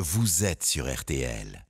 Vous êtes sur RTL.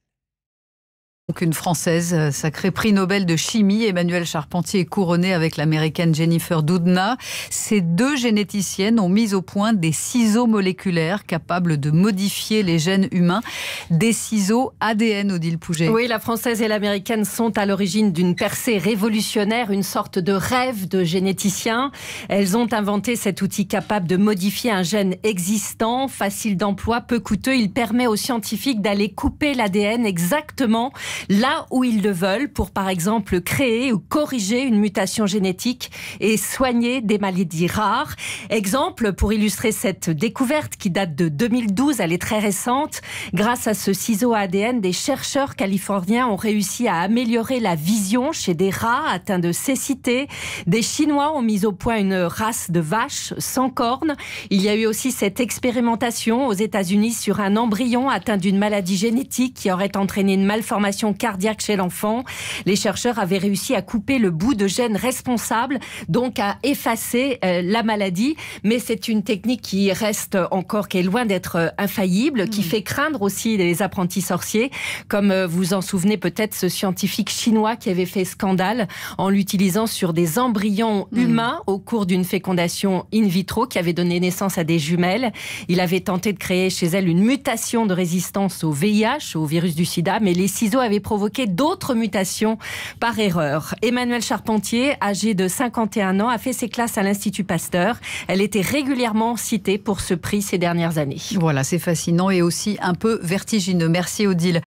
Donc une Française euh, sacré prix Nobel de chimie, Emmanuel Charpentier est couronnée avec l'Américaine Jennifer Doudna. Ces deux généticiennes ont mis au point des ciseaux moléculaires capables de modifier les gènes humains, des ciseaux ADN, Odile Pouget. Oui, la Française et l'Américaine sont à l'origine d'une percée révolutionnaire, une sorte de rêve de généticiens. Elles ont inventé cet outil capable de modifier un gène existant, facile d'emploi, peu coûteux. Il permet aux scientifiques d'aller couper l'ADN exactement là où ils le veulent pour, par exemple, créer ou corriger une mutation génétique et soigner des maladies rares. Exemple, pour illustrer cette découverte qui date de 2012, elle est très récente, grâce à ce ciseau ADN, des chercheurs californiens ont réussi à améliorer la vision chez des rats atteints de cécité. Des Chinois ont mis au point une race de vaches sans cornes. Il y a eu aussi cette expérimentation aux États-Unis sur un embryon atteint d'une maladie génétique qui aurait entraîné une malformation cardiaque chez l'enfant. Les chercheurs avaient réussi à couper le bout de gène responsable, donc à effacer euh, la maladie. Mais c'est une technique qui reste encore, qui est loin d'être euh, infaillible, qui hmm. fait craindre aussi les apprentis sorciers, comme euh, vous en souvenez peut-être ce scientifique chinois qui avait fait scandale en l'utilisant sur des embryons hmm. humains au cours d'une fécondation in vitro qui avait donné naissance à des jumelles. Il avait tenté de créer chez elles une mutation de résistance au VIH, au virus du sida, mais les ciseaux avaient et provoquer d'autres mutations par erreur. Emmanuel Charpentier, âgé de 51 ans, a fait ses classes à l'Institut Pasteur. Elle était régulièrement citée pour ce prix ces dernières années. Voilà, c'est fascinant et aussi un peu vertigineux. Merci Odile.